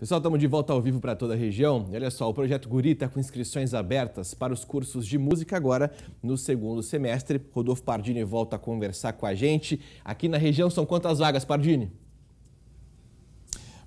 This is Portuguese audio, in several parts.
Pessoal, estamos de volta ao vivo para toda a região. E olha só, o projeto Guri está com inscrições abertas para os cursos de música agora no segundo semestre. Rodolfo Pardini volta a conversar com a gente. Aqui na região são quantas vagas, Pardini?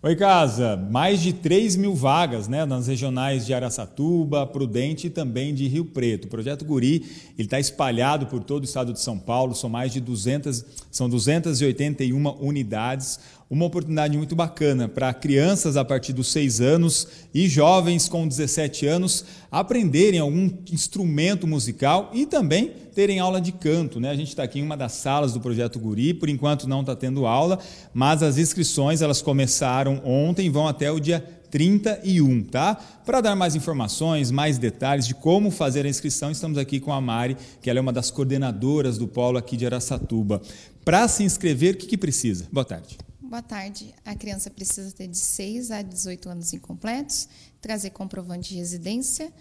Oi, Casa. Mais de 3 mil vagas né, nas regionais de Araçatuba, Prudente e também de Rio Preto. O projeto Guri está espalhado por todo o estado de São Paulo, são mais de 200, são 281 unidades uma oportunidade muito bacana para crianças a partir dos 6 anos e jovens com 17 anos aprenderem algum instrumento musical e também terem aula de canto. Né? A gente está aqui em uma das salas do Projeto Guri, por enquanto não está tendo aula, mas as inscrições elas começaram ontem, vão até o dia 31, tá? Para dar mais informações, mais detalhes de como fazer a inscrição, estamos aqui com a Mari, que ela é uma das coordenadoras do polo aqui de Aracatuba. Para se inscrever, o que, que precisa? Boa tarde. Boa tarde. A criança precisa ter de 6 a 18 anos incompletos, trazer comprovante de residência,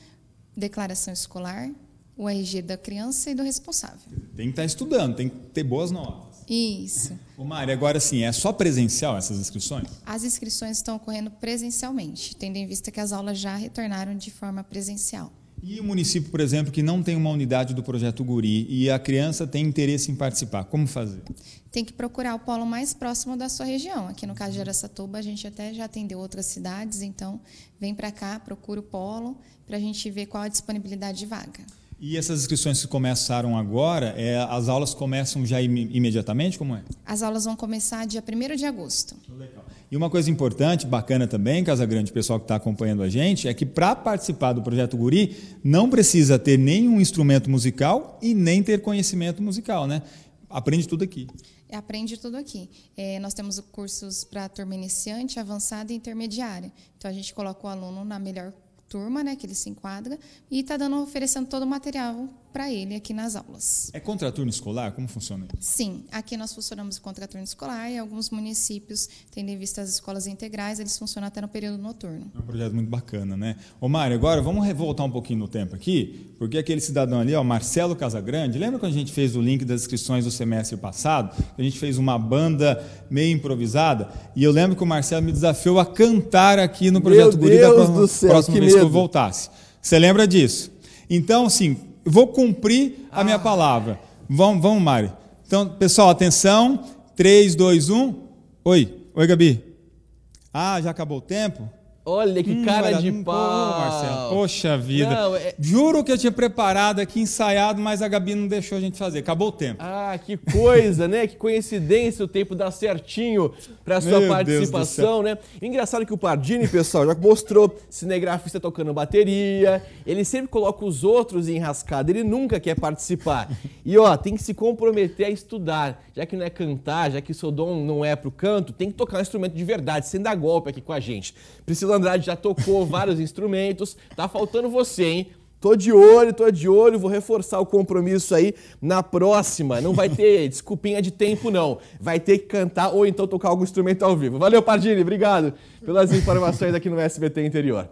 declaração escolar, o RG da criança e do responsável. Tem que estar tá estudando, tem que ter boas notas. Isso. Ô Mari, agora sim, é só presencial essas inscrições? As inscrições estão ocorrendo presencialmente, tendo em vista que as aulas já retornaram de forma presencial. E o município, por exemplo, que não tem uma unidade do projeto Guri e a criança tem interesse em participar, como fazer? Tem que procurar o polo mais próximo da sua região. Aqui no caso de Aracatuba, a gente até já atendeu outras cidades, então vem para cá, procura o polo para a gente ver qual a disponibilidade de vaga. E essas inscrições que começaram agora, é, as aulas começam já im imediatamente, como é? As aulas vão começar dia 1 de agosto. Legal. E uma coisa importante, bacana também, Casa Grande, pessoal que está acompanhando a gente, é que para participar do Projeto Guri, não precisa ter nenhum instrumento musical e nem ter conhecimento musical, né? Aprende tudo aqui. É, aprende tudo aqui. É, nós temos cursos para turma iniciante, avançada e intermediária. Então, a gente coloca o aluno na melhor turma, né, que ele se enquadra, e está dando oferecendo todo o material para ele aqui nas aulas. É contraturno escolar? Como funciona? Sim, aqui nós funcionamos contraturno escolar e alguns municípios, tendo em vista as escolas integrais, eles funcionam até no período noturno. É um projeto muito bacana, né? Ô Mário, agora vamos voltar um pouquinho no tempo aqui, porque aquele cidadão ali, ó, Marcelo Casagrande, lembra quando a gente fez o link das inscrições do semestre passado? A gente fez uma banda meio improvisada e eu lembro que o Marcelo me desafiou a cantar aqui no Projeto Meu Guri o da próxima, céu, próxima vez medo. que eu voltasse. Você lembra disso? Então, assim, vou cumprir a minha ah. palavra. Vamos, vamos, Mari. Então, pessoal, atenção. 3, 2, 1. Oi. Oi, Gabi. Ah, já acabou o tempo? Olha que hum, cara de pau. Marcelo, poxa vida. Não, é... Juro que eu tinha preparado aqui, ensaiado, mas a Gabi não deixou a gente fazer. Acabou o tempo. Ah, que coisa, né? Que coincidência o tempo dar certinho para sua Meu participação, né? Engraçado que o Pardini, pessoal, já mostrou cinegrafista tocando bateria. Ele sempre coloca os outros em rascada. Ele nunca quer participar. E, ó, tem que se comprometer a estudar. Já que não é cantar, já que o seu dom não é pro canto, tem que tocar um instrumento de verdade, sem dar golpe aqui com a gente. Precisa Andrade já tocou vários instrumentos. Tá faltando você, hein? Tô de olho, tô de olho, vou reforçar o compromisso aí na próxima. Não vai ter desculpinha de tempo, não. Vai ter que cantar ou então tocar algum instrumento ao vivo. Valeu, Pardini, obrigado pelas informações aqui no SBT Interior.